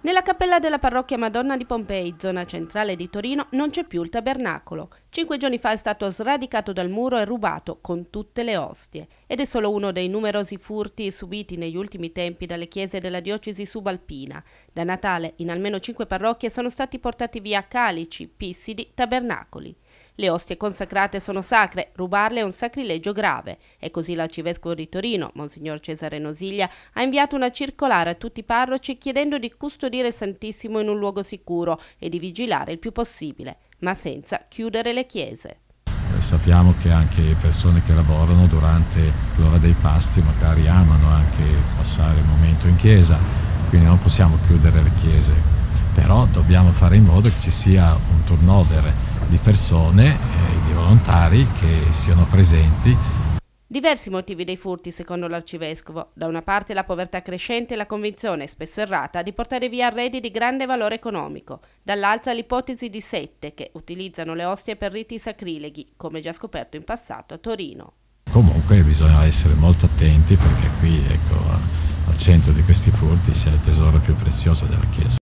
Nella cappella della parrocchia Madonna di Pompei, zona centrale di Torino, non c'è più il tabernacolo. Cinque giorni fa è stato sradicato dal muro e rubato con tutte le ostie. Ed è solo uno dei numerosi furti subiti negli ultimi tempi dalle chiese della diocesi subalpina. Da Natale in almeno cinque parrocchie sono stati portati via calici, pissidi, tabernacoli. Le ostie consacrate sono sacre, rubarle è un sacrilegio grave. E così l'arcivescovo di Torino, Monsignor Cesare Nosiglia, ha inviato una circolare a tutti i parroci chiedendo di custodire il Santissimo in un luogo sicuro e di vigilare il più possibile, ma senza chiudere le chiese eh, sappiamo che anche persone che lavorano durante l'ora dei pasti magari amano anche passare il momento in chiesa, quindi non possiamo chiudere le chiese però dobbiamo fare in modo che ci sia un turnover di persone, eh, di volontari che siano presenti Diversi motivi dei furti, secondo l'arcivescovo. Da una parte la povertà crescente e la convinzione, spesso errata, di portare via arredi di grande valore economico. Dall'altra l'ipotesi di sette, che utilizzano le ostie per riti sacrileghi, come già scoperto in passato a Torino. Comunque bisogna essere molto attenti perché qui, ecco, al centro di questi furti c'è il tesoro più prezioso della Chiesa.